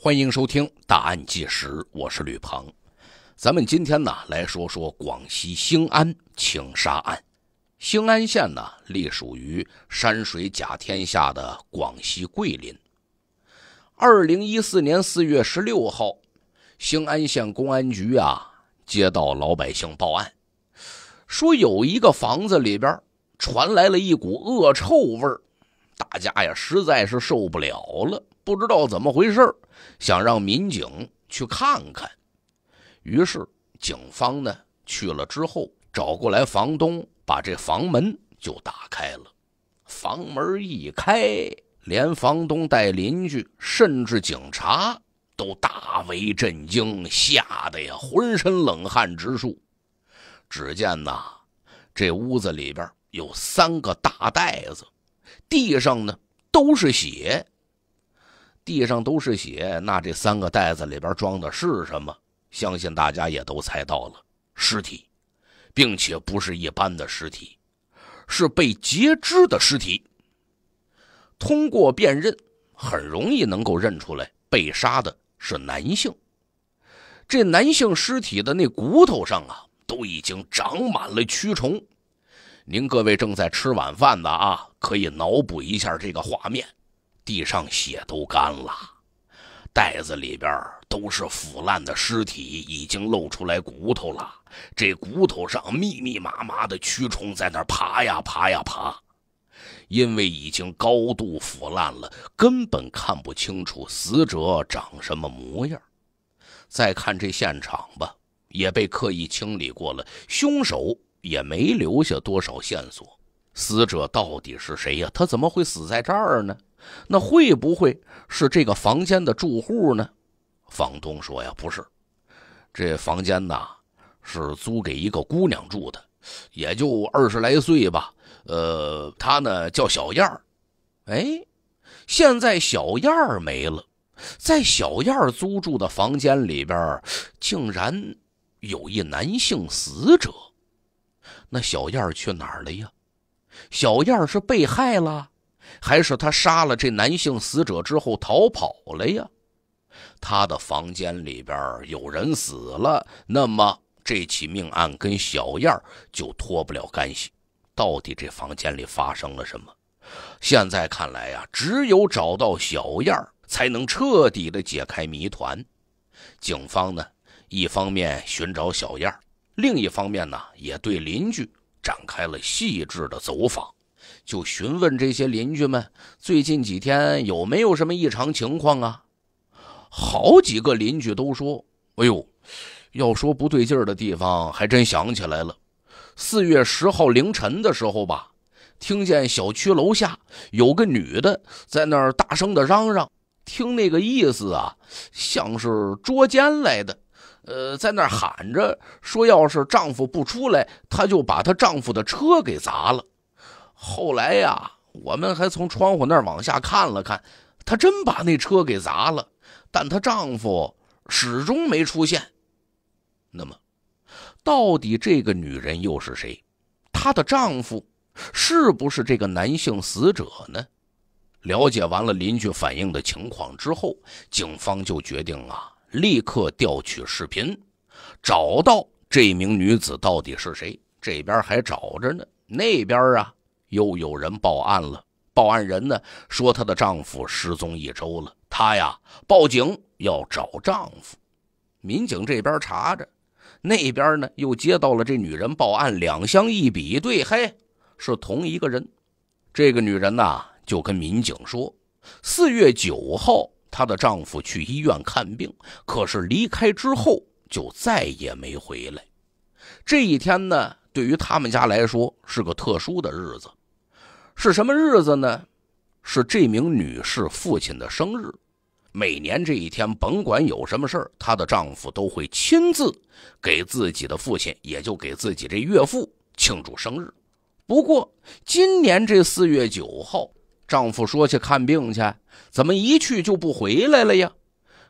欢迎收听《大案纪实》，我是吕鹏。咱们今天呢来说说广西兴安请杀案。兴安县呢隶属于山水甲天下的广西桂林。二零一四年四月十六号，兴安县公安局啊接到老百姓报案，说有一个房子里边传来了一股恶臭味大家呀实在是受不了了。不知道怎么回事想让民警去看看。于是警方呢去了之后，找过来房东，把这房门就打开了。房门一开，连房东、带邻居，甚至警察都大为震惊，吓得呀浑身冷汗直竖。只见呐，这屋子里边有三个大袋子，地上呢都是血。地上都是血，那这三个袋子里边装的是什么？相信大家也都猜到了，尸体，并且不是一般的尸体，是被截肢的尸体。通过辨认，很容易能够认出来，被杀的是男性。这男性尸体的那骨头上啊，都已经长满了蛆虫。您各位正在吃晚饭的啊，可以脑补一下这个画面。地上血都干了，袋子里边都是腐烂的尸体，已经露出来骨头了。这骨头上密密麻麻的蛆虫在那爬呀爬呀爬，因为已经高度腐烂了，根本看不清楚死者长什么模样。再看这现场吧，也被刻意清理过了，凶手也没留下多少线索。死者到底是谁呀？他怎么会死在这儿呢？那会不会是这个房间的住户呢？房东说呀，不是，这房间呐是租给一个姑娘住的，也就二十来岁吧。呃，她呢叫小燕儿。哎，现在小燕儿没了，在小燕儿租住的房间里边，竟然有一男性死者。那小燕儿去哪儿了呀？小燕是被害了，还是他杀了这男性死者之后逃跑了呀？他的房间里边有人死了，那么这起命案跟小燕就脱不了干系。到底这房间里发生了什么？现在看来呀，只有找到小燕，才能彻底的解开谜团。警方呢，一方面寻找小燕，另一方面呢，也对邻居。展开了细致的走访，就询问这些邻居们最近几天有没有什么异常情况啊？好几个邻居都说：“哎呦，要说不对劲儿的地方，还真想起来了。四月十号凌晨的时候吧，听见小区楼下有个女的在那儿大声的嚷嚷，听那个意思啊，像是捉奸来的。”呃，在那喊着说，要是丈夫不出来，她就把她丈夫的车给砸了。后来呀，我们还从窗户那儿往下看了看，她真把那车给砸了，但她丈夫始终没出现。那么，到底这个女人又是谁？她的丈夫是不是这个男性死者呢？了解完了邻居反映的情况之后，警方就决定啊。立刻调取视频，找到这名女子到底是谁？这边还找着呢，那边啊又有人报案了。报案人呢说她的丈夫失踪一周了，她呀报警要找丈夫。民警这边查着，那边呢又接到了这女人报案，两相一比对，嘿，是同一个人。这个女人呐就跟民警说，四月九号。她的丈夫去医院看病，可是离开之后就再也没回来。这一天呢，对于他们家来说是个特殊的日子。是什么日子呢？是这名女士父亲的生日。每年这一天，甭管有什么事儿，她的丈夫都会亲自给自己的父亲，也就给自己这岳父庆祝生日。不过今年这四月九号。丈夫说去看病去，怎么一去就不回来了呀？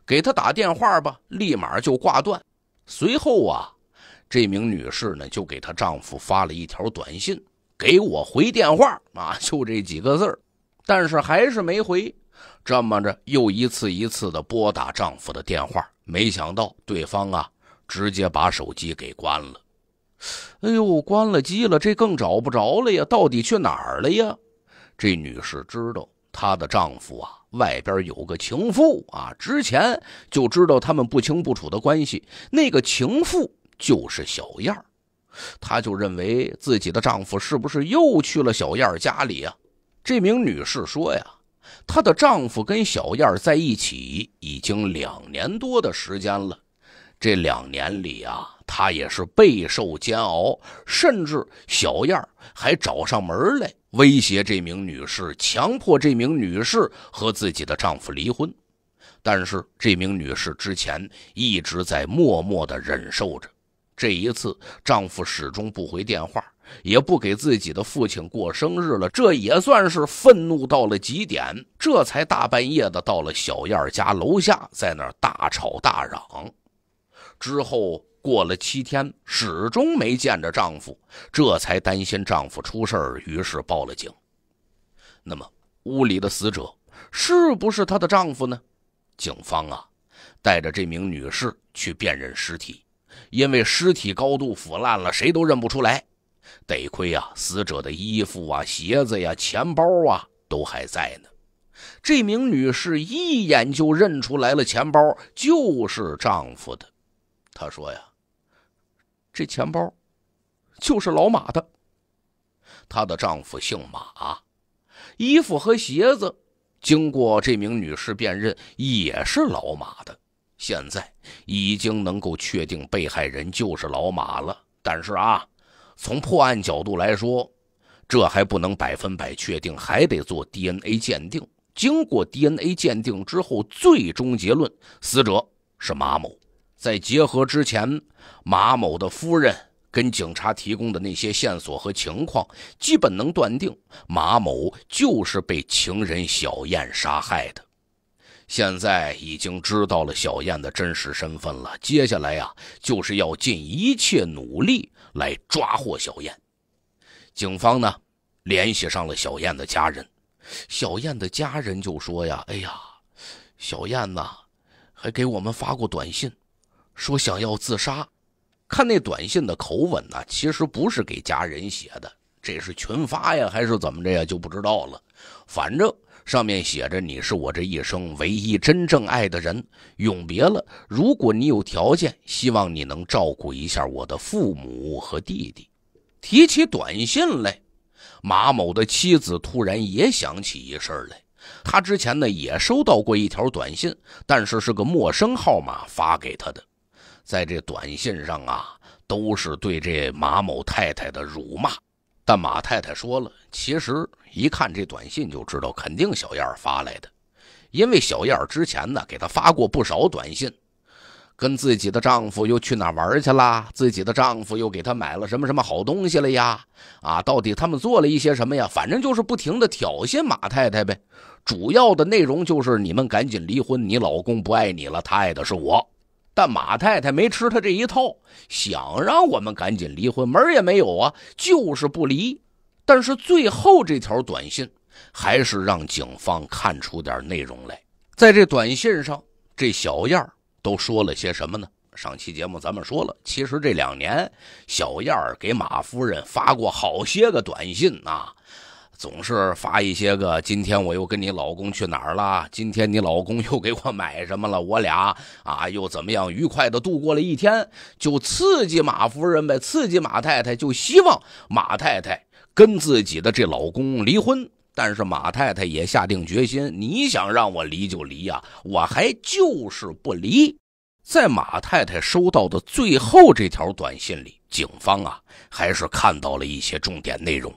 给她打电话吧，立马就挂断。随后啊，这名女士呢就给她丈夫发了一条短信：“给我回电话啊！”就这几个字儿，但是还是没回。这么着，又一次一次的拨打丈夫的电话，没想到对方啊直接把手机给关了。哎呦，关了机了，这更找不着了呀！到底去哪儿了呀？这女士知道她的丈夫啊，外边有个情妇啊，之前就知道他们不清不楚的关系。那个情妇就是小燕她就认为自己的丈夫是不是又去了小燕家里啊？这名女士说呀，她的丈夫跟小燕在一起已经两年多的时间了，这两年里啊，她也是备受煎熬，甚至小燕还找上门来。威胁这名女士，强迫这名女士和自己的丈夫离婚，但是这名女士之前一直在默默的忍受着，这一次丈夫始终不回电话，也不给自己的父亲过生日了，这也算是愤怒到了极点，这才大半夜的到了小燕家楼下，在那儿大吵大嚷，之后。过了七天，始终没见着丈夫，这才担心丈夫出事于是报了警。那么，屋里的死者是不是她的丈夫呢？警方啊，带着这名女士去辨认尸体，因为尸体高度腐烂了，谁都认不出来。得亏啊，死者的衣服啊、鞋子呀、钱包啊都还在呢。这名女士一眼就认出来了，钱包就是丈夫的。她说呀。这钱包，就是老马的。她的丈夫姓马，衣服和鞋子，经过这名女士辨认，也是老马的。现在已经能够确定被害人就是老马了。但是啊，从破案角度来说，这还不能百分百确定，还得做 DNA 鉴定。经过 DNA 鉴定之后，最终结论，死者是马某。在结合之前，马某的夫人跟警察提供的那些线索和情况，基本能断定马某就是被情人小燕杀害的。现在已经知道了小燕的真实身份了，接下来呀，就是要尽一切努力来抓获小燕。警方呢，联系上了小燕的家人，小燕的家人就说呀：“哎呀，小燕呐，还给我们发过短信。”说想要自杀，看那短信的口吻呢，其实不是给家人写的，这是群发呀，还是怎么着呀，就不知道了。反正上面写着：“你是我这一生唯一真正爱的人，永别了。如果你有条件，希望你能照顾一下我的父母和弟弟。”提起短信来，马某的妻子突然也想起一事来，他之前呢也收到过一条短信，但是是个陌生号码发给他的。在这短信上啊，都是对这马某太太的辱骂。但马太太说了，其实一看这短信就知道，肯定小燕发来的，因为小燕之前呢给她发过不少短信，跟自己的丈夫又去哪玩去了，自己的丈夫又给她买了什么什么好东西了呀？啊，到底他们做了一些什么呀？反正就是不停的挑衅马太太呗。主要的内容就是你们赶紧离婚，你老公不爱你了，他爱的是我。但马太太没吃他这一套，想让我们赶紧离婚，门也没有啊，就是不离。但是最后这条短信还是让警方看出点内容来。在这短信上，这小燕都说了些什么呢？上期节目咱们说了，其实这两年小燕给马夫人发过好些个短信啊。总是发一些个，今天我又跟你老公去哪儿了？今天你老公又给我买什么了？我俩啊，又怎么样愉快的度过了一天？就刺激马夫人呗，刺激马太太，就希望马太太跟自己的这老公离婚。但是马太太也下定决心，你想让我离就离呀，我还就是不离。在马太太收到的最后这条短信里，警方啊还是看到了一些重点内容。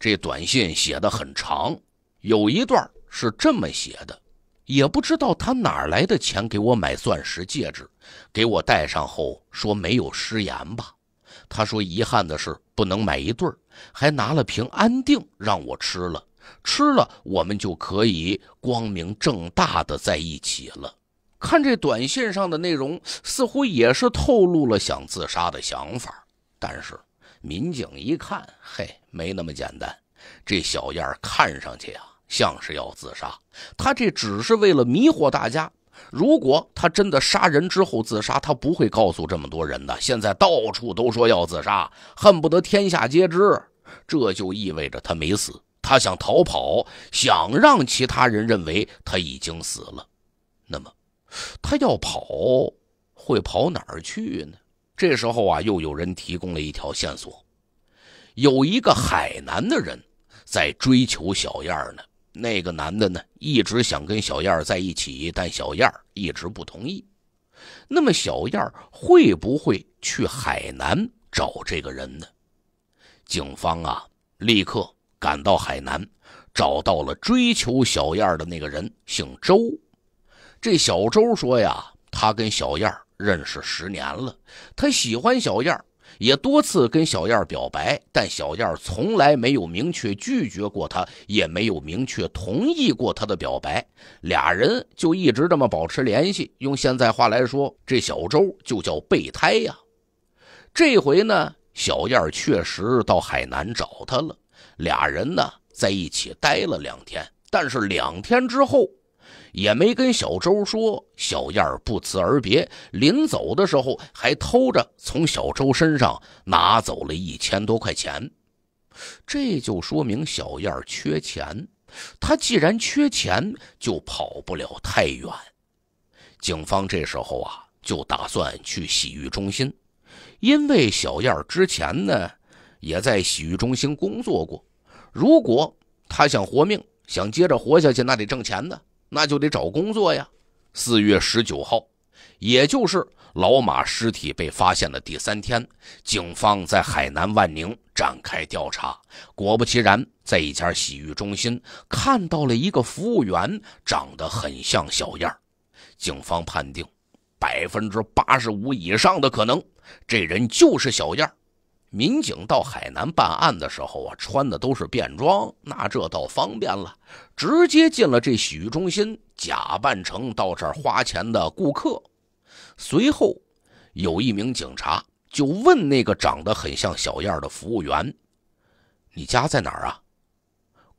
这短信写的很长，有一段是这么写的，也不知道他哪来的钱给我买钻石戒指，给我戴上后说没有食言吧。他说遗憾的是不能买一对还拿了瓶安定让我吃了，吃了我们就可以光明正大的在一起了。看这短信上的内容，似乎也是透露了想自杀的想法，但是。民警一看，嘿，没那么简单。这小燕儿看上去啊，像是要自杀。他这只是为了迷惑大家。如果他真的杀人之后自杀，他不会告诉这么多人的。现在到处都说要自杀，恨不得天下皆知。这就意味着他没死，他想逃跑，想让其他人认为他已经死了。那么，他要跑，会跑哪儿去呢？这时候啊，又有人提供了一条线索，有一个海南的人在追求小燕儿呢。那个男的呢，一直想跟小燕儿在一起，但小燕儿一直不同意。那么，小燕儿会不会去海南找这个人呢？警方啊，立刻赶到海南，找到了追求小燕儿的那个人，姓周。这小周说呀，他跟小燕儿。认识十年了，他喜欢小燕儿，也多次跟小燕儿表白，但小燕儿从来没有明确拒绝过他，也没有明确同意过他的表白。俩人就一直这么保持联系。用现在话来说，这小周就叫备胎呀。这回呢，小燕儿确实到海南找他了，俩人呢在一起待了两天，但是两天之后。也没跟小周说，小燕儿不辞而别，临走的时候还偷着从小周身上拿走了一千多块钱。这就说明小燕儿缺钱，她既然缺钱，就跑不了太远。警方这时候啊，就打算去洗浴中心，因为小燕儿之前呢，也在洗浴中心工作过。如果她想活命，想接着活下去，那得挣钱呢。那就得找工作呀。四月十九号，也就是老马尸体被发现的第三天，警方在海南万宁展开调查。果不其然，在一家洗浴中心看到了一个服务员，长得很像小燕。警方判定，百分之八十五以上的可能，这人就是小燕。民警到海南办案的时候啊，穿的都是便装，那这倒方便了，直接进了这洗浴中心，假扮成到这儿花钱的顾客。随后，有一名警察就问那个长得很像小燕的服务员：“你家在哪儿啊？”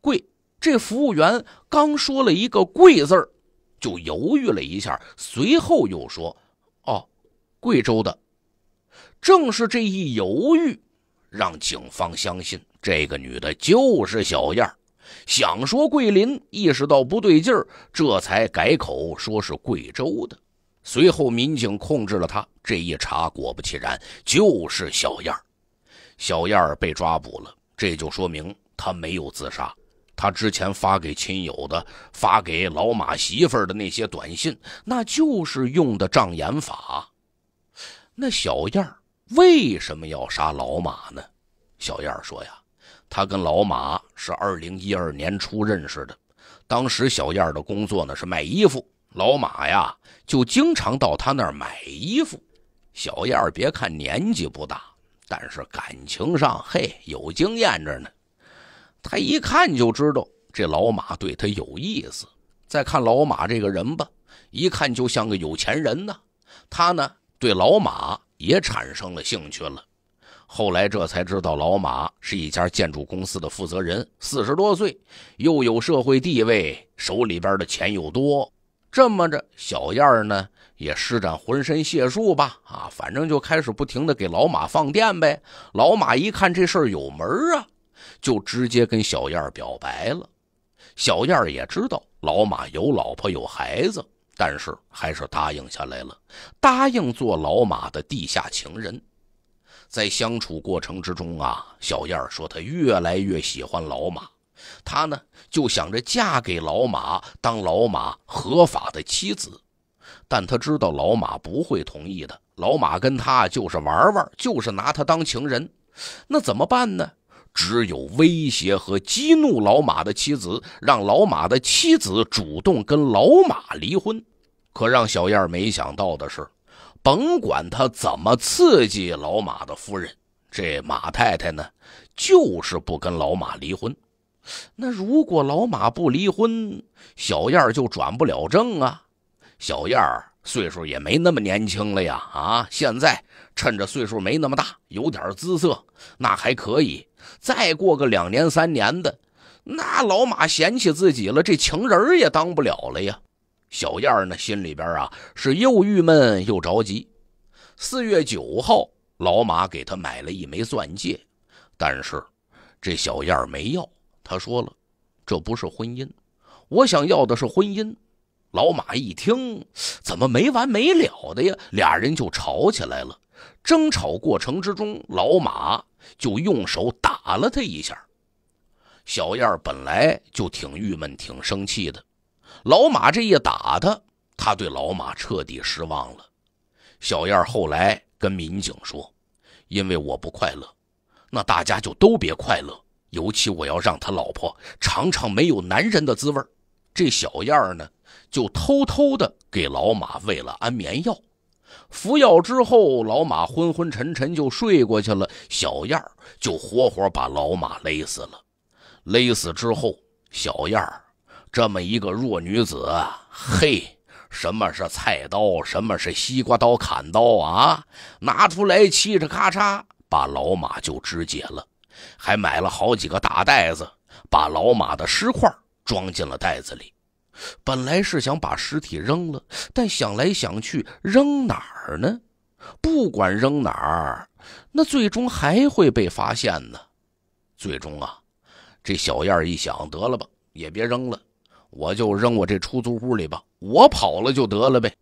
贵，这服务员刚说了一个“贵”字儿，就犹豫了一下，随后又说：“哦，贵州的。”正是这一犹豫，让警方相信这个女的就是小燕。想说桂林，意识到不对劲儿，这才改口说是贵州的。随后，民警控制了她。这一查，果不其然，就是小燕。小燕被抓捕了，这就说明她没有自杀。她之前发给亲友的、发给老马媳妇儿的那些短信，那就是用的障眼法。那小燕为什么要杀老马呢？小燕说呀，她跟老马是二零一二年初认识的。当时小燕的工作呢是卖衣服，老马呀就经常到她那儿买衣服。小燕别看年纪不大，但是感情上嘿有经验着呢。她一看就知道这老马对她有意思。再看老马这个人吧，一看就像个有钱人呢。他呢。对老马也产生了兴趣了，后来这才知道老马是一家建筑公司的负责人，四十多岁，又有社会地位，手里边的钱又多。这么着，小燕儿呢也施展浑身解数吧，啊，反正就开始不停的给老马放电呗。老马一看这事儿有门啊，就直接跟小燕儿表白了。小燕儿也知道老马有老婆有孩子。但是还是答应下来了，答应做老马的地下情人。在相处过程之中啊，小燕说她越来越喜欢老马，她呢就想着嫁给老马，当老马合法的妻子。但她知道老马不会同意的，老马跟她就是玩玩，就是拿她当情人，那怎么办呢？只有威胁和激怒老马的妻子，让老马的妻子主动跟老马离婚。可让小燕没想到的是，甭管他怎么刺激老马的夫人，这马太太呢，就是不跟老马离婚。那如果老马不离婚，小燕就转不了正啊。小燕岁数也没那么年轻了呀！啊，现在趁着岁数没那么大，有点姿色，那还可以。再过个两年三年的，那老马嫌弃自己了，这情人也当不了了呀。小燕儿呢，心里边啊是又郁闷又着急。四月九号，老马给她买了一枚钻戒，但是这小燕儿没要。她说了，这不是婚姻，我想要的是婚姻。老马一听，怎么没完没了的呀？俩人就吵起来了。争吵过程之中，老马就用手打了他一下。小燕儿本来就挺郁闷、挺生气的，老马这一打他，他对老马彻底失望了。小燕儿后来跟民警说：“因为我不快乐，那大家就都别快乐。尤其我要让他老婆尝尝没有男人的滋味。”这小燕儿呢，就偷偷的给老马喂了安眠药。服药之后，老马昏昏沉沉就睡过去了。小燕儿就活活把老马勒死了。勒死之后，小燕儿这么一个弱女子，嘿，什么是菜刀，什么是西瓜刀、砍刀啊？拿出来，嘁哧咔嚓，把老马就肢解了。还买了好几个大袋子，把老马的尸块装进了袋子里。本来是想把尸体扔了，但想来想去，扔哪儿呢？不管扔哪儿，那最终还会被发现呢。最终啊，这小燕儿一想，得了吧，也别扔了，我就扔我这出租屋里吧，我跑了就得了呗。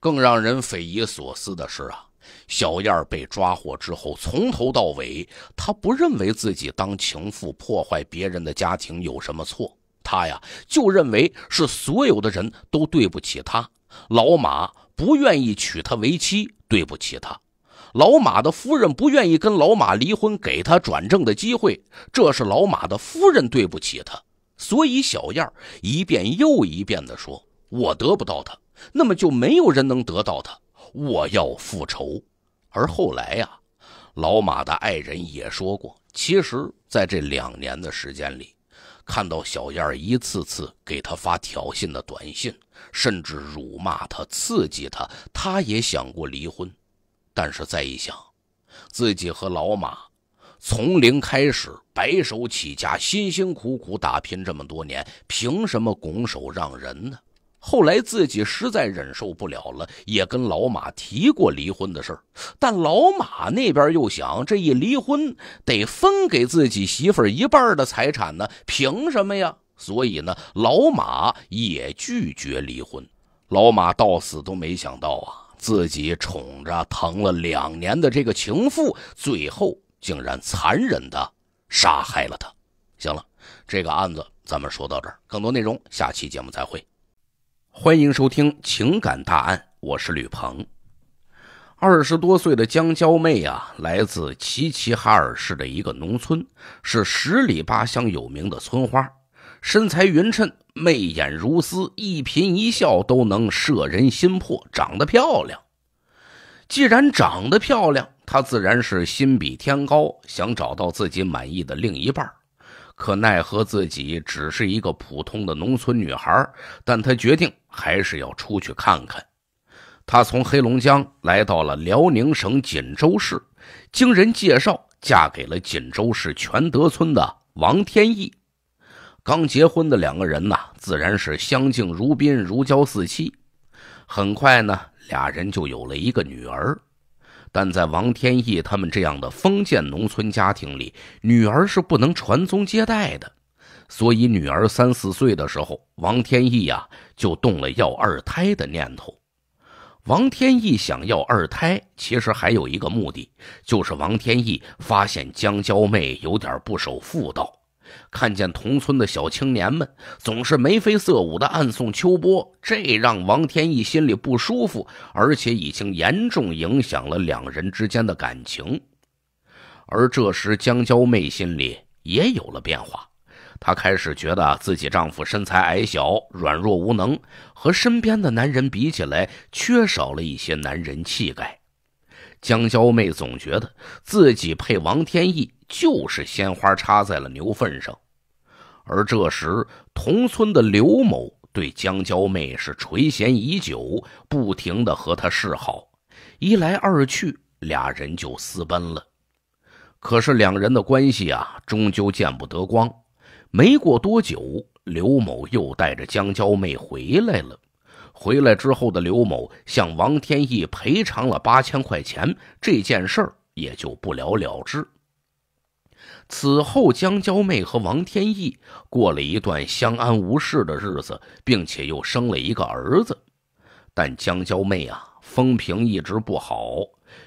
更让人匪夷所思的是啊，小燕儿被抓获之后，从头到尾，她不认为自己当情妇破坏别人的家庭有什么错。他呀，就认为是所有的人都对不起他。老马不愿意娶她为妻，对不起他；老马的夫人不愿意跟老马离婚，给他转正的机会，这是老马的夫人对不起他。所以小燕儿一遍又一遍地说：“我得不到他，那么就没有人能得到他。我要复仇。”而后来呀，老马的爱人也说过：“其实，在这两年的时间里。”看到小燕一次次给他发挑衅的短信，甚至辱骂他、刺激他，他也想过离婚。但是再一想，自己和老马从零开始，白手起家，辛辛苦苦打拼这么多年，凭什么拱手让人呢？后来自己实在忍受不了了，也跟老马提过离婚的事儿，但老马那边又想，这一离婚得分给自己媳妇儿一半的财产呢？凭什么呀？所以呢，老马也拒绝离婚。老马到死都没想到啊，自己宠着疼了两年的这个情妇，最后竟然残忍的杀害了他。行了，这个案子咱们说到这儿，更多内容下期节目再会。欢迎收听《情感大案》，我是吕鹏。二十多岁的江娇妹啊，来自齐齐哈尔市的一个农村，是十里八乡有名的村花，身材匀称，媚眼如丝，一颦一笑都能摄人心魄，长得漂亮。既然长得漂亮，她自然是心比天高，想找到自己满意的另一半。可奈何自己只是一个普通的农村女孩，但她决定。还是要出去看看。她从黑龙江来到了辽宁省锦州市，经人介绍嫁给了锦州市全德村的王天义。刚结婚的两个人呢，自然是相敬如宾、如胶似漆。很快呢，俩人就有了一个女儿。但在王天义他们这样的封建农村家庭里，女儿是不能传宗接代的。所以，女儿三四岁的时候，王天意呀就动了要二胎的念头。王天意想要二胎，其实还有一个目的，就是王天意发现江娇妹有点不守妇道，看见同村的小青年们总是眉飞色舞的暗送秋波，这让王天意心里不舒服，而且已经严重影响了两人之间的感情。而这时，江娇妹心里也有了变化。她开始觉得自己丈夫身材矮小、软弱无能，和身边的男人比起来，缺少了一些男人气概。江娇妹总觉得自己配王天意就是鲜花插在了牛粪上。而这时，同村的刘某对江娇妹是垂涎已久，不停的和她示好，一来二去，俩人就私奔了。可是两人的关系啊，终究见不得光。没过多久，刘某又带着江娇妹回来了。回来之后的刘某向王天一赔偿了八千块钱，这件事儿也就不了了之。此后，江娇妹和王天一过了一段相安无事的日子，并且又生了一个儿子。但江娇妹啊，风评一直不好，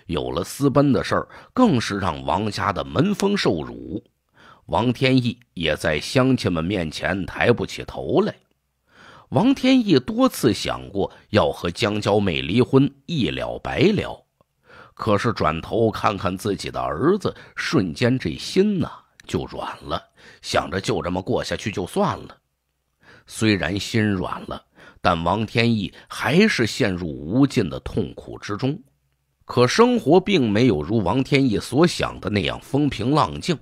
有了私奔的事儿，更是让王家的门风受辱。王天一也在乡亲们面前抬不起头来。王天一多次想过要和江娇妹离婚，一了百了。可是转头看看自己的儿子，瞬间这心呐就软了，想着就这么过下去就算了。虽然心软了，但王天意还是陷入无尽的痛苦之中。可生活并没有如王天意所想的那样风平浪静。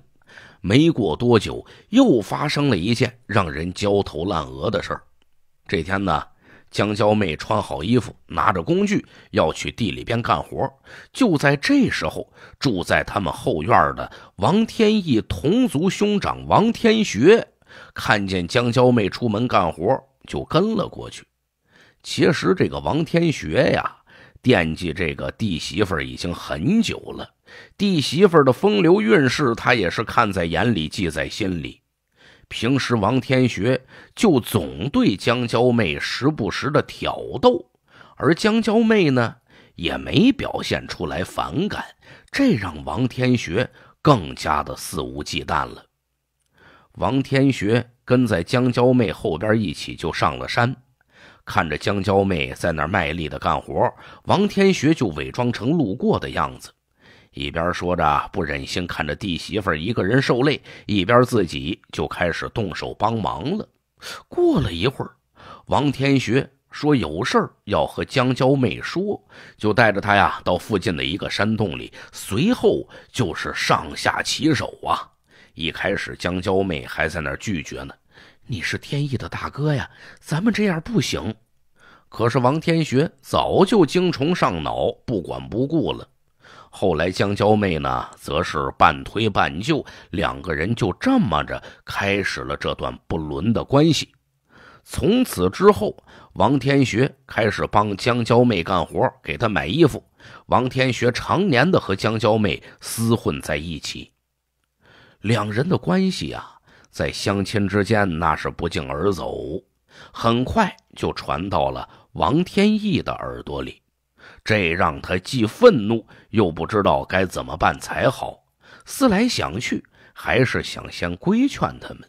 没过多久，又发生了一件让人焦头烂额的事儿。这天呢，江娇妹穿好衣服，拿着工具要去地里边干活。就在这时候，住在他们后院的王天义同族兄长王天学，看见江娇妹出门干活，就跟了过去。其实这个王天学呀。惦记这个弟媳妇已经很久了，弟媳妇的风流韵事，他也是看在眼里，记在心里。平时王天学就总对江娇妹时不时的挑逗，而江娇妹呢也没表现出来反感，这让王天学更加的肆无忌惮了。王天学跟在江娇妹后边一起就上了山。看着江娇妹在那儿卖力的干活，王天学就伪装成路过的样子，一边说着不忍心看着弟媳妇一个人受累，一边自己就开始动手帮忙了。过了一会儿，王天学说有事儿要和江娇妹说，就带着她呀到附近的一个山洞里，随后就是上下其手啊。一开始江娇妹还在那儿拒绝呢。你是天意的大哥呀，咱们这样不行。可是王天学早就精虫上脑，不管不顾了。后来江娇妹呢，则是半推半就，两个人就这么着开始了这段不伦的关系。从此之后，王天学开始帮江娇妹干活，给她买衣服。王天学常年的和江娇妹厮混在一起，两人的关系啊。在乡亲之间那是不胫而走，很快就传到了王天意的耳朵里，这让他既愤怒又不知道该怎么办才好。思来想去，还是想先规劝他们。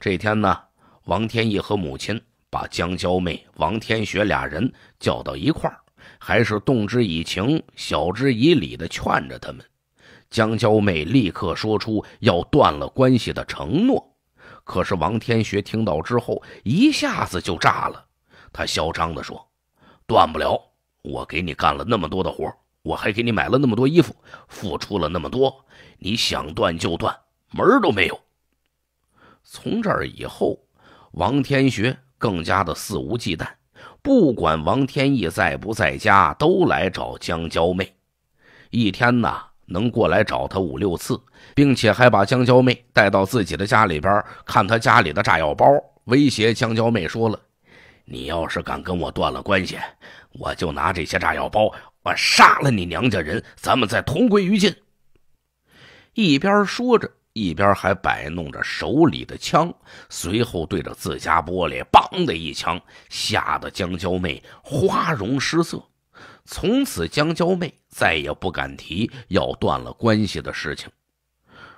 这天呢，王天意和母亲把江娇妹、王天雪俩人叫到一块儿，还是动之以情、晓之以理的劝着他们。江娇妹立刻说出要断了关系的承诺，可是王天学听到之后一下子就炸了。他嚣张地说：“断不了！我给你干了那么多的活，我还给你买了那么多衣服，付出了那么多，你想断就断，门都没有。”从这儿以后，王天学更加的肆无忌惮，不管王天意在不在家，都来找江娇妹。一天呢。能过来找他五六次，并且还把江娇妹带到自己的家里边，看他家里的炸药包，威胁江娇妹说了：“你要是敢跟我断了关系，我就拿这些炸药包，我杀了你娘家人，咱们再同归于尽。”一边说着，一边还摆弄着手里的枪，随后对着自家玻璃“梆”的一枪，吓得江娇妹花容失色。从此，江娇妹再也不敢提要断了关系的事情。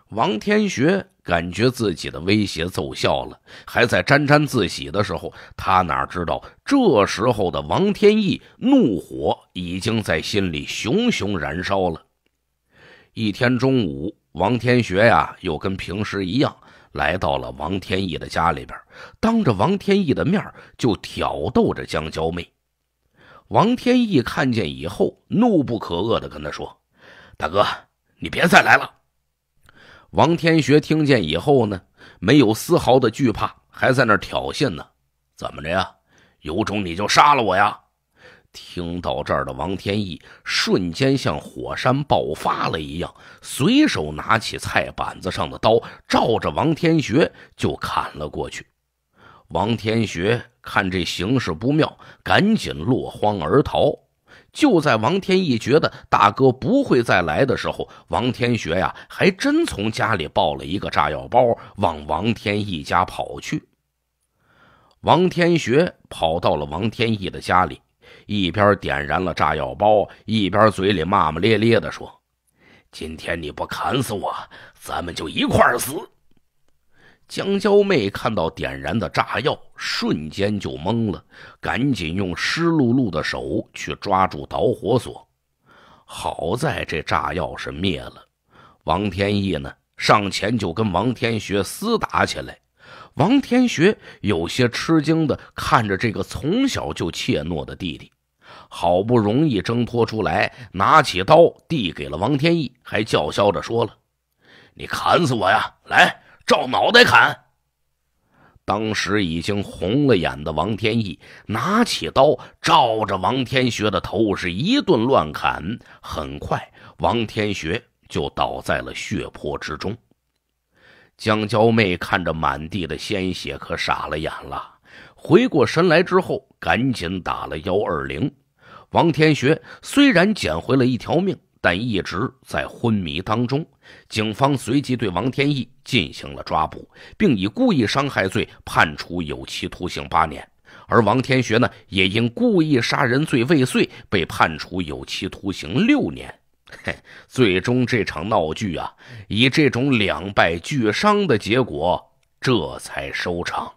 王天学感觉自己的威胁奏效了，还在沾沾自喜的时候，他哪知道这时候的王天意怒火已经在心里熊熊燃烧了。一天中午，王天学呀又跟平时一样来到了王天意的家里边，当着王天意的面就挑逗着江娇妹。王天意看见以后，怒不可遏的跟他说：“大哥，你别再来了。”王天学听见以后呢，没有丝毫的惧怕，还在那挑衅呢。“怎么着呀？有种你就杀了我呀！”听到这儿的王天意，瞬间像火山爆发了一样，随手拿起菜板子上的刀，照着王天学就砍了过去。王天学。看这形势不妙，赶紧落荒而逃。就在王天一觉得大哥不会再来的时候，王天学呀，还真从家里抱了一个炸药包往王天一家跑去。王天学跑到了王天一的家里，一边点燃了炸药包，一边嘴里骂骂咧咧地说：“今天你不砍死我，咱们就一块儿死。”江娇妹看到点燃的炸药，瞬间就懵了，赶紧用湿漉漉的手去抓住导火索。好在这炸药是灭了。王天一呢，上前就跟王天学厮打起来。王天学有些吃惊的看着这个从小就怯懦的弟弟，好不容易挣脱出来，拿起刀递给了王天一，还叫嚣着说了：“你砍死我呀！来！”照脑袋砍！当时已经红了眼的王天一拿起刀，照着王天学的头是一顿乱砍。很快，王天学就倒在了血泊之中。江娇妹看着满地的鲜血，可傻了眼了。回过神来之后，赶紧打了幺二零。王天学虽然捡回了一条命。但一直在昏迷当中，警方随即对王天意进行了抓捕，并以故意伤害罪判处有期徒刑八年，而王天学呢，也因故意杀人罪未遂被判处有期徒刑六年。嘿，最终这场闹剧啊，以这种两败俱伤的结果，这才收场。